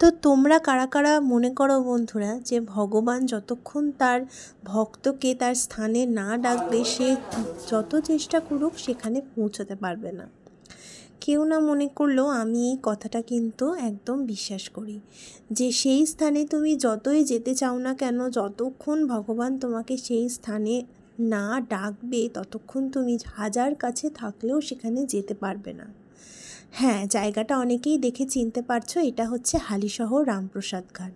তো তোমরা কারা কারা মনে করো বন্ধুরা যে ভগবান যতক্ষণ তার ভক্তকে তার স্থানে না ডাকবে সে যত চেষ্টা করুক সেখানে পৌঁছাতে পারবে না কেউ না মনে করলেও আমি এই কথাটা কিন্তু একদম বিশ্বাস করি যে সেই স্থানে তুমি যতই যেতে চাও না কেন যতক্ষণ ভগবান তোমাকে সেই স্থানে না ডাকবে ততক্ষণ তুমি হাজার কাছে থাকলেও সেখানে যেতে পারবে না হ্যাঁ জায়গাটা অনেকেই দেখে চিনতে পারছো এটা হচ্ছে হালিশহর রামপ্রসাদ ঘাট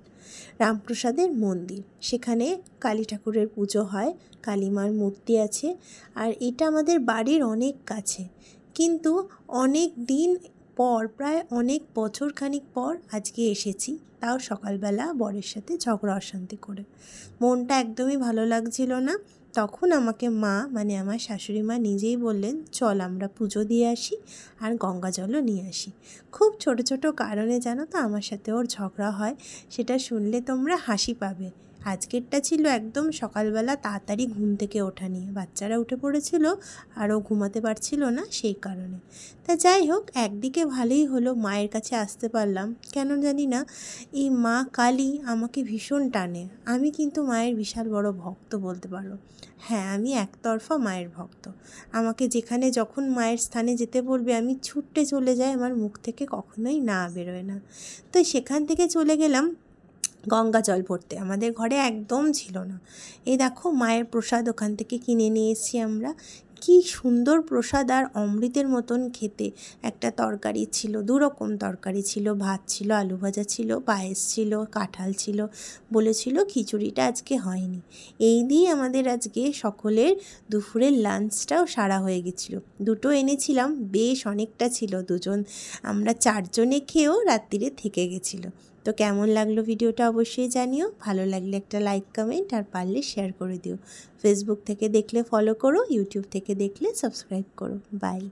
রামপ্রসাদের মন্দির সেখানে কালী ঠাকুরের পুজো হয় কালীমার মূর্তি আছে আর এটা আমাদের বাড়ির অনেক কাছে কিন্তু অনেক দিন পর প্রায় অনেক বছর খানিক পর আজকে এসেছি তাও সকালবেলা বরের সাথে ঝগড়া অশান্তি করে মনটা একদমই ভালো লাগছিল না তখন আমাকে মা মানে আমার শাশুড়ি মা নিজেই বললেন চল আমরা পুজো দিয়ে আসি আর গঙ্গা জলও নিয়ে আসি খুব ছোট ছোট কারণে জানো তো আমার সাথে ওর ঝগড়া হয় সেটা শুনলে তোমরা হাসি পাবে আজকেরটা ছিল একদম সকালবেলা তাড়াতাড়ি ঘুম থেকে ওঠা নিয়ে বাচ্চারা উঠে পড়েছিল আরও ঘুমাতে পারছিল না সেই কারণে তা যাই হোক একদিকে ভালোই হলো মায়ের কাছে আসতে পারলাম কেন জানি না এই মা কালী আমাকে ভীষণ টানে আমি কিন্তু মায়ের বিশাল বড় ভক্ত বলতে পারো হ্যাঁ আমি একতরফা মায়ের ভক্ত আমাকে যেখানে যখন মায়ের স্থানে যেতে বলবে আমি ছুটতে চলে যাই আমার মুখ থেকে কখনোই না বেরোয় না তো সেখান থেকে চলে গেলাম গঙ্গা জল ভরতে আমাদের ঘরে একদম ছিল না এই দেখো মায়ের প্রসাদ ওখান থেকে কিনে নিয়ে এসেছি আমরা কি সুন্দর প্রসাদ আর অমৃতের মতন খেতে একটা তরকারি ছিল দু রকম তরকারি ছিল ভাত ছিল আলু ভাজা ছিল পায়েস ছিল কাঁঠাল ছিল বলেছিল খিচুড়িটা আজকে হয়নি এই দিয়ে আমাদের আজকে সকলের দুপুরের লাঞ্চটাও সারা হয়ে গেছিলো দুটো এনেছিলাম বেশ অনেকটা ছিল দুজন আমরা চারজনে খেয়েও রাত্রিরে থেকে গেছিলো তো কেমন লাগলো ভিডিওটা অবশ্যই জানিও ভালো লাগলে একটা লাইক কমেন্ট আর পারলে শেয়ার করে দিও ফেসবুক থেকে দেখলে ফলো করো ইউটিউব থেকে দেখলে সাবস্ক্রাইব করো বাই